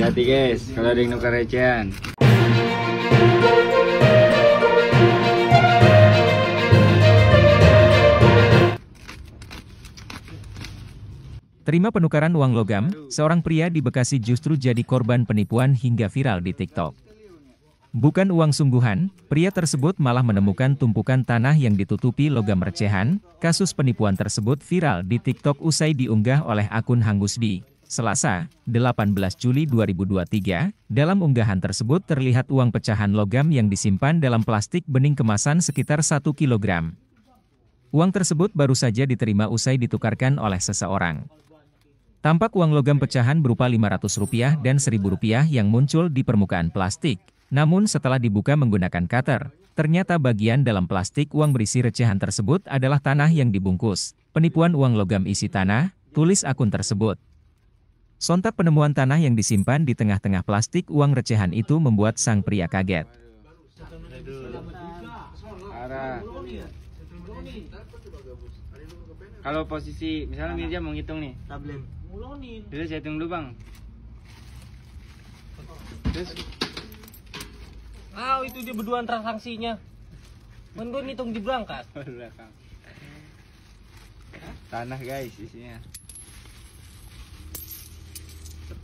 hati guys kalau ada yang nukar recehan Terima penukaran uang logam, seorang pria di Bekasi justru jadi korban penipuan hingga viral di TikTok. Bukan uang sungguhan, pria tersebut malah menemukan tumpukan tanah yang ditutupi logam recehan, kasus penipuan tersebut viral di TikTok usai diunggah oleh akun Hangusdi. Selasa, 18 Juli 2023, dalam unggahan tersebut terlihat uang pecahan logam yang disimpan dalam plastik bening kemasan sekitar 1 kg. Uang tersebut baru saja diterima usai ditukarkan oleh seseorang. Tampak uang logam pecahan berupa Rp500 dan Rp1.000 yang muncul di permukaan plastik. Namun setelah dibuka menggunakan cutter, ternyata bagian dalam plastik uang berisi recehan tersebut adalah tanah yang dibungkus. Penipuan uang logam isi tanah, tulis akun tersebut. Sontak penemuan tanah yang disimpan di tengah-tengah plastik uang recehan itu membuat sang pria kaget. Kalau posisi, misalnya Mirja mau ngitung nih. Tablet. Terus saya hitung dulu bang. Terus. Ah, oh, itu dia berduaan transaksinya. Men hitung ngitung di belakang. Tanah guys isinya.